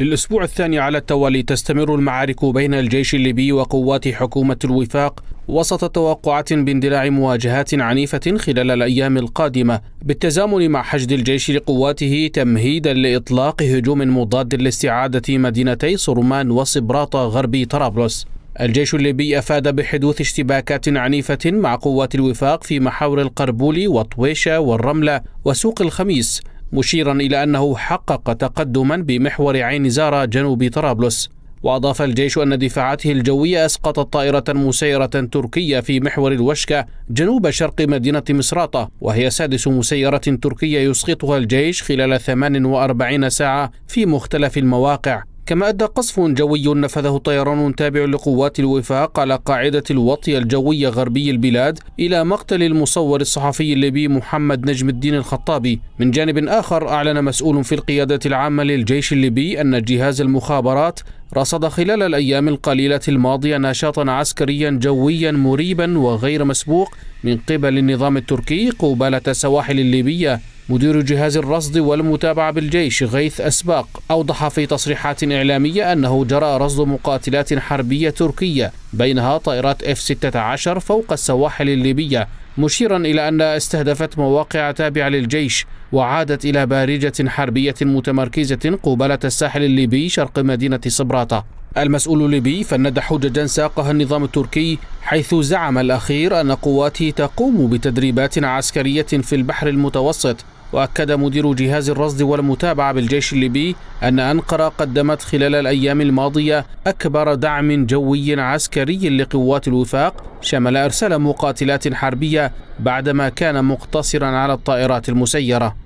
للأسبوع الثاني على التوالي تستمر المعارك بين الجيش الليبي وقوات حكومة الوفاق وسط توقعات باندلاع مواجهات عنيفة خلال الأيام القادمة بالتزامن مع حشد الجيش لقواته تمهيدا لإطلاق هجوم مضاد لاستعادة مدينتي صرمان وصبراطة غربي طرابلس الجيش الليبي أفاد بحدوث اشتباكات عنيفة مع قوات الوفاق في محاور القربولي وطويشة والرملة وسوق الخميس مشيرا إلى أنه حقق تقدما بمحور عين زارا جنوب طرابلس وأضاف الجيش أن دفاعاته الجوية أسقطت طائرة مسيرة تركية في محور الوشكة جنوب شرق مدينة مصراتة وهي سادس مسيرة تركية يسقطها الجيش خلال 48 ساعة في مختلف المواقع كما أدى قصف جوي نفذه طيران تابع لقوات الوفاق على قاعدة الوطي الجوية غربي البلاد إلى مقتل المصور الصحفي الليبي محمد نجم الدين الخطابي من جانب آخر أعلن مسؤول في القيادة العامة للجيش الليبي أن جهاز المخابرات رصد خلال الأيام القليلة الماضية نشاطا عسكريا جويا مريبا وغير مسبوق من قبل النظام التركي قبالة السواحل الليبية مدير جهاز الرصد والمتابعة بالجيش غيث أسباق أوضح في تصريحات إعلامية أنه جرى رصد مقاتلات حربية تركية بينها طائرات F-16 فوق السواحل الليبية مشيرا إلى أن استهدفت مواقع تابعة للجيش وعادت إلى بارجة حربية متمركزة قبالة الساحل الليبي شرق مدينة صبراته المسؤول الليبي فند حججا ساقها النظام التركي حيث زعم الأخير أن قواته تقوم بتدريبات عسكرية في البحر المتوسط وأكد مدير جهاز الرصد والمتابعة بالجيش الليبي أن أنقرة قدمت خلال الأيام الماضية أكبر دعم جوي عسكري لقوات الوفاق شمل إرسال مقاتلات حربية بعدما كان مقتصرا على الطائرات المسيرة